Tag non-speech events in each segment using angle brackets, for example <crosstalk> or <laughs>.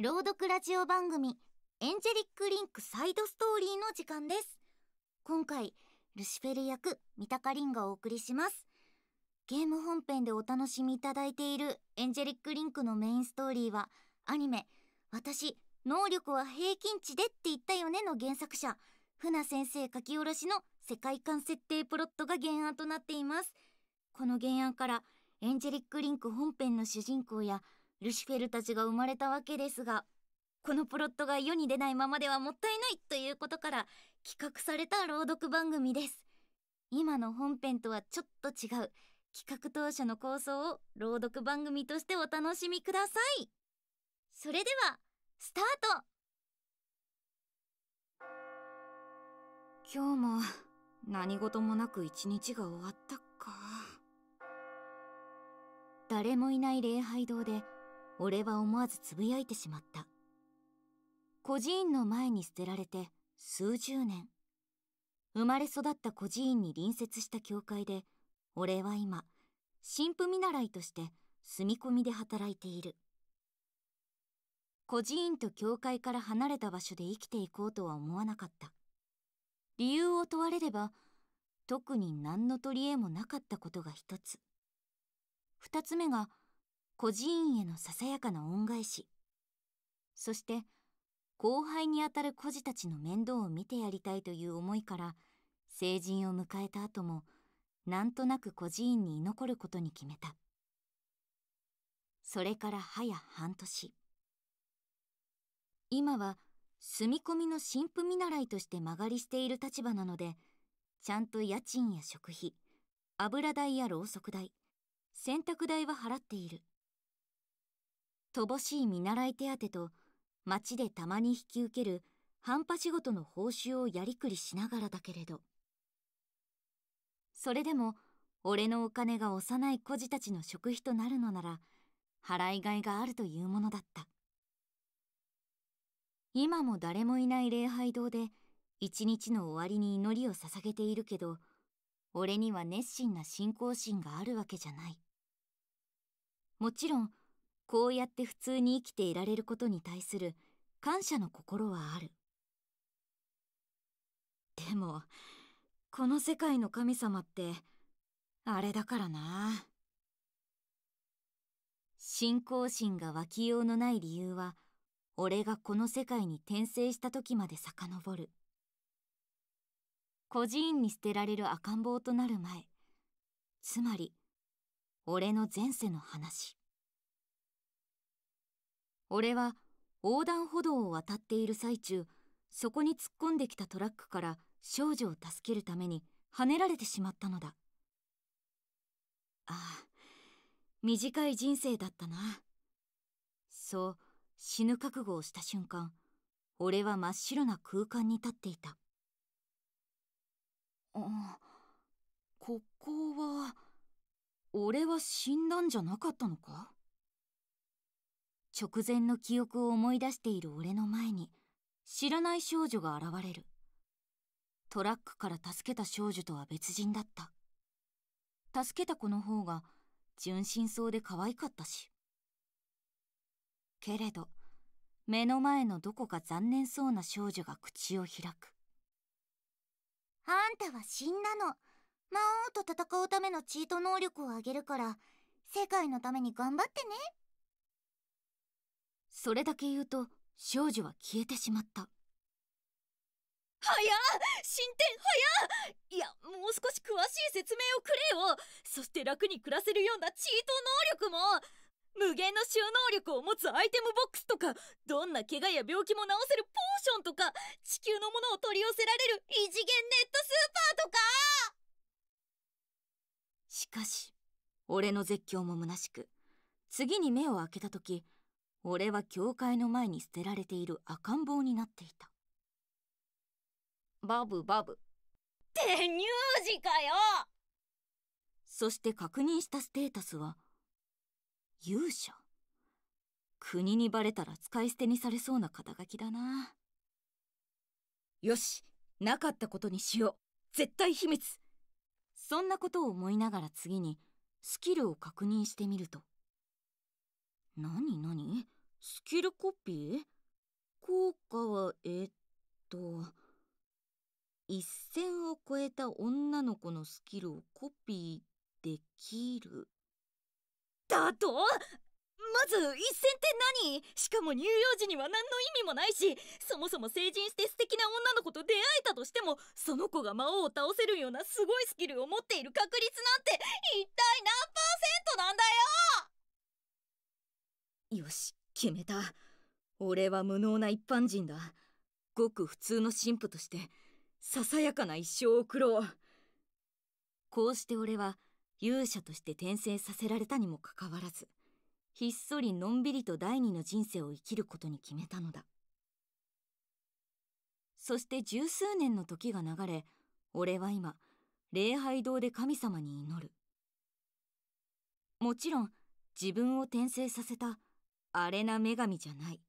朗読ラジオ番組エンジェリック・リンクサイドストーリーの時間です。今回、ルシフェル役、三鷹凛がお送りします。ゲーム本編でお楽しみいただいているエンジェリック・リンクのメインストーリーは、アニメ、私、能力は平均値でって言ったよねの原作者、船先生書き下ろしの世界観設定プロットが原案となっています。この原案から、エンジェリック・リンク本編の主人公やルシフェルたちが生まれたわけですが、このプロットが世に出ないままではもったいないということから企画された朗読番組です。今の本編とはちょっと違う企画当初の構想を朗読番組としてお楽しみください。それでは、スタート今日も何事もなく一日が終わったか。誰もいない礼拝堂で俺は思わずつぶやいてしまった。孤児院の前に捨てられて数十年。生まれ育った孤児院に隣接した教会で、俺は今、神父見習いとして住み込みで働いている。孤児院と教会から離れた場所で生きていこうとは思わなかった。理由を問われれば、特に何の取り柄もなかったことが一つ。二つ目が、孤児院へのささやかな恩返しそして後輩にあたる孤児たちの面倒を見てやりたいという思いから成人を迎えた後もなんとなく孤児院に居残ることに決めたそれからはや半年今は住み込みの新婦見習いとして間借りしている立場なのでちゃんと家賃や食費油代やろうそく代洗濯代は払っている乏しい見習い手当と町でたまに引き受ける半端仕事の報酬をやりくりしながらだけれどそれでも俺のお金が幼い孤児たちの食費となるのなら払いがいがあるというものだった今も誰もいない礼拝堂で一日の終わりに祈りを捧げているけど俺には熱心な信仰心があるわけじゃないもちろんこうやって普通に生きていられることに対する感謝の心はある。でも、この世界の神様って、あれだからな。信仰心が湧きようのない理由は、俺がこの世界に転生した時まで遡る。孤児院に捨てられる赤ん坊となる前、つまり、俺の前世の話。俺は横断歩道を渡っている最中そこに突っ込んできたトラックから少女を助けるためにはねられてしまったのだああ短い人生だったなそう死ぬ覚悟をした瞬間俺は真っ白な空間に立っていたんここは俺は死んだんじゃなかったのか直前の記憶を思い出している俺の前に知らない少女が現れる。トラックから助けた少女とは別人だった。助けた子の方が純真そうで可愛かったし。けれど、目の前のどこか残念そうな少女が口を開く。あんたは死んだの。魔王と戦うためのチート能力を上げるから、世界のために頑張ってね。それだけ言うと少女は消えてしまった早進展早いやもう少し詳しい説明をくれよそして楽に暮らせるようなチート能力も無限の収納力を持つアイテムボックスとかどんな怪我や病気も治せるポーションとか地球のものを取り寄せられる異次元ネットスーパーとかしかし俺の絶叫も虚しく次に目を開けた時俺は教会の前に捨てられている赤ん坊になっていた。バブバブ。って乳児かよそして確認したステータスは、勇者。国にバレたら使い捨てにされそうな肩書きだな。よし、なかったことにしよう。絶対秘密そんなことを思いながら次に、スキルを確認してみると。なになにスキルコピー効果は、えっと、一線を超えた女の子のスキルをコピーできる。だとまず一線って何しかも乳幼児には何の意味もないし、そもそも成人して素敵な女の子と出会えたとしても、その子が魔王を倒せるようなすごいスキルを持っている確率なんて、一体何パーセントなんだよよし、決めた。俺は無能な一般人だ。ごく普通の神父として、ささやかな一生を送ろう。こうして俺は勇者として転生させられたにもかかわらず、ひっそりのんびりと第二の人生を生きることに決めたのだ。そして十数年の時が流れ、俺は今、礼拝堂で神様に祈る。もちろん、自分を転生させたあれな女神じゃない。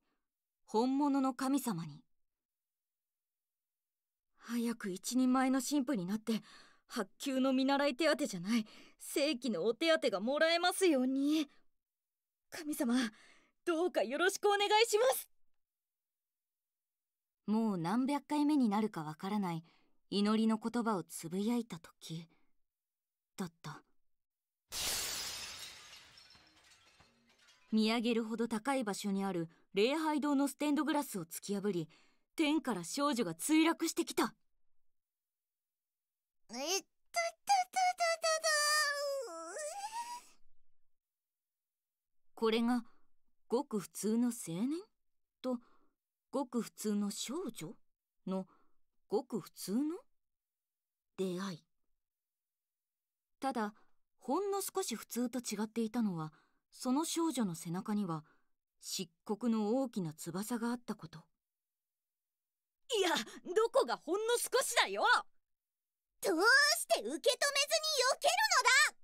本物の神様に。早く一人前の神父になって、発給の見習い手当じゃない、正規のお手当がもらえますように。神様、どうかよろしくお願いしますもう何百回目になるかわからない祈りの言葉をつぶやいた時だった。見上げるほど高い場所にある礼拝堂のステンドグラスを突き破り、天から少女が墜落してきた。えっと、たたたっとこれが、ごく普通の青年と、ごく普通の少女の、ごく普通の出会い。ただ、ほんの少し普通と違っていたのは、その少女の背中には漆黒の大きな翼があったこといやどこがほんの少しだよどうして受け止めずに避けるのだ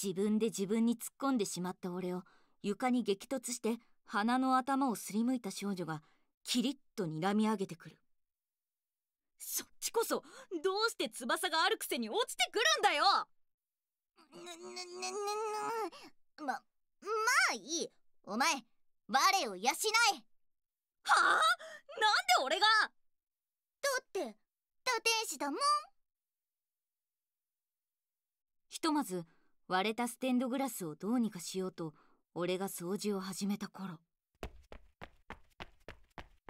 自分で自分に突っ込んでしまった俺を床に激突して鼻の頭をすりむいた少女がキリッと睨み上げてくるそっちこそどうして翼があるくせに落ちてくるんだよぬぬぬぬぬま、まあいいお前、我を養えはあなんで俺がだって、堕天使だもんひとまず、割れたステンドグラスをどうにかしようと、俺が掃除を始めた頃。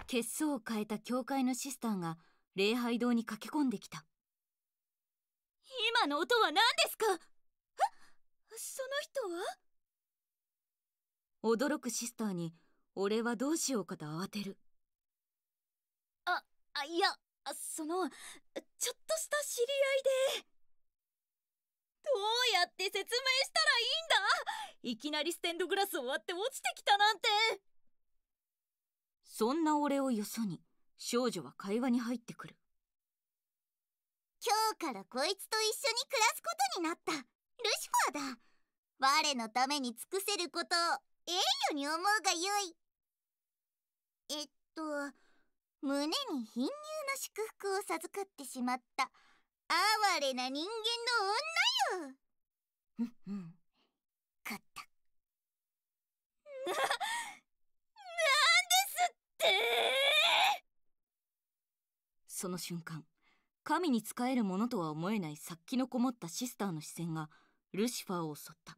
血相を変えた教会のシスターが礼拝堂に駆け込んできた今の音は何ですかその人は驚くシスターに俺はどうしようかと慌てるああいやそのちょっとした知り合いでどうやって説明したらいいんだいきなりステンドグラスを割って落ちてきたなんてそんな俺をよそに少女は会話に入ってくる今日からこいつと一緒に暮らすことになったルシファーだ我のために尽くせることええよに思うがよいえっと胸に貧乳の祝福を授かってしまった哀れな人間の女ようんうんかったな、なんですってその瞬間神に仕えるものとは思えない殺気のこもったシスターの視線がルシファーを襲った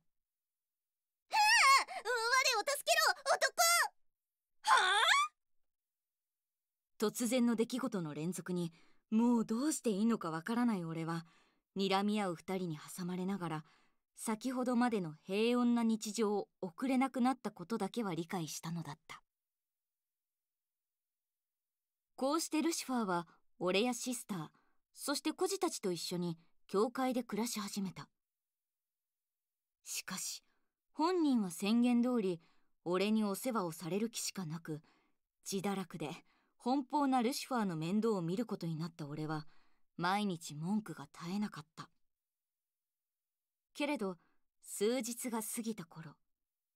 突然の出来事の連続にもうどうしていいのかわからない俺は睨み合う2人に挟まれながら先ほどまでの平穏な日常を送れなくなったことだけは理解したのだったこうしてルシファーは俺やシスターそして孤児たちと一緒に教会で暮らし始めたしかし本人は宣言通り俺にお世話をされる気しかなく自堕落で奔放なルシファーの面倒を見ることになった俺は、毎日文句が絶えなかった。けれど、数日が過ぎた頃、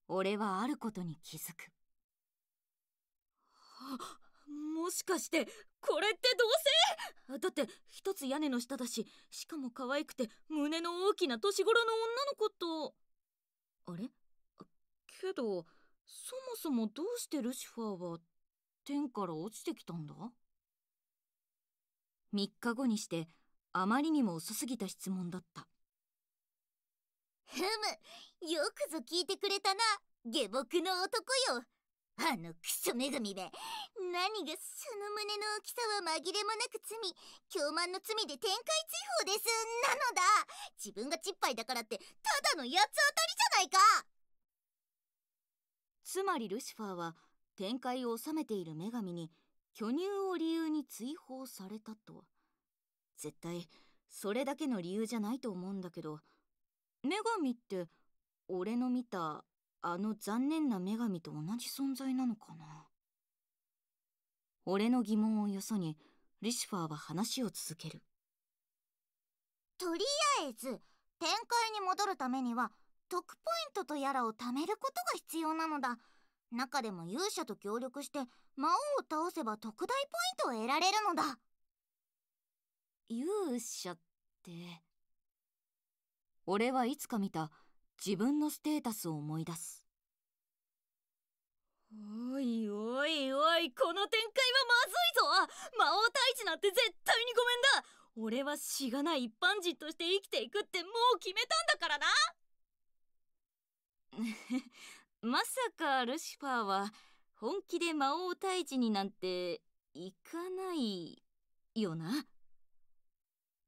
俺はあることに気づく。もしかして、これってどうせだって、一つ屋根の下だし、しかも可愛くて、胸の大きな年頃の女の子と。あれけど、そもそもどうしてルシファーは天から落ちてきたんだ ?3 日後にしてあまりにも遅すぎた質問だった。ふむ、よくぞ聞いてくれたな、下僕の男よ。あのクソ女神め。何がその胸の大きさは紛れもなく罪。凶慢の罪で天開追放です。なのだ自分がちっぱいだからって、ただの八つ当たりじゃないかつまりルシファーは展開を収めている女神に巨乳を理由に追放されたと。絶対、それだけの理由じゃないと思うんだけど、女神って、俺の見た、あの残念な女神と同じ存在なのかな。俺の疑問をよそに、リシファーは話を続ける。とりあえず、展開に戻るためには、得ポイントとやらを貯めることが必要なのだ。中でも勇者と協力して魔王を倒せば特大ポイントを得られるのだ勇者って俺はいつか見た自分のステータスを思い出すおいおいおいこの展開はまずいぞ魔王退治なんて絶対にごめんだ俺はしがない一般人として生きていくってもう決めたんだからな <laughs> まさかルシファーは本気で魔王退治になんて行かないよな行くわ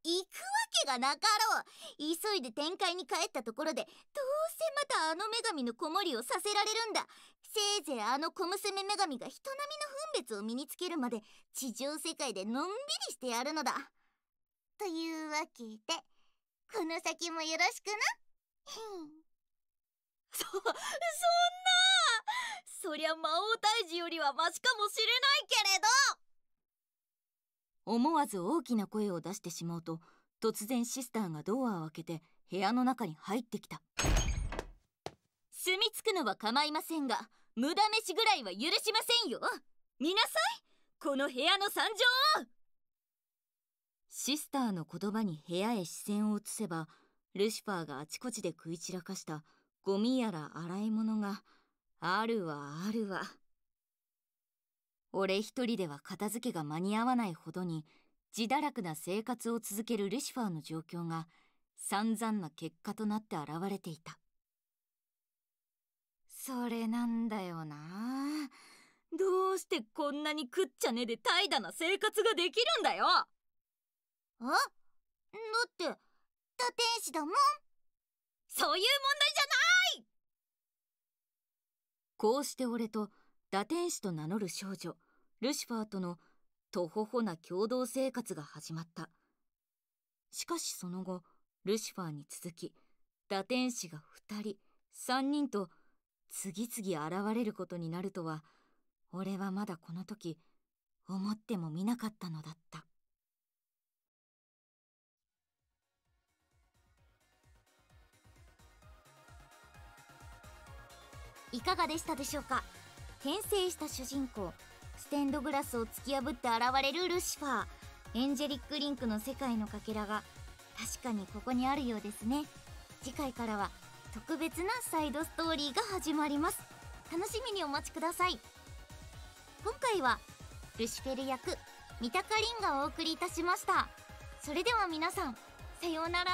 けがなかろう急いで展開に帰ったところでどうせまたあの女神の子守をさせられるんだせいぜいあの小娘女神が人並みの分別を身につけるまで地上世界でのんびりしてやるのだというわけでこの先もよろしくなそそ <laughs> りゃ魔王退治よりはマシかもしれないけれど思わず大きな声を出してしまうと突然シスターがドアを開けて部屋の中に入ってきた住み着くのは構いませんが無駄飯ぐらいは許しませんよ見なさいこの部屋の惨状をシスターの言葉に部屋へ視線を移せばルシファーがあちこちで食い散らかしたゴミやら洗い物があるわあるわ。俺一人では片付けが間に合わないほどに自堕落な生活を続けるルシファーの状況が散々な結果となって現れていた。それなんだよなどうしてこんなに食っちゃねで怠惰な生活ができるんだよあだって堕天使だもんそういう問題じゃないこうして俺と堕天使と名乗る少女ルシファーとのとほほな共同生活が始まったしかしその後ルシファーに続き堕天使が2人3人と次々現れることになるとは俺はまだこの時思ってもみなかったのだった。いかがでしたでしょうか転生した主人公ステンドグラスを突き破って現れるルシファーエンジェリック・リンクの世界のかけらが確かにここにあるようですね次回からは特別なサイドストーリーが始まります楽しみにお待ちください今回はルシフェル役三鷹凛がお送りいたしましたそれでは皆さんさようなら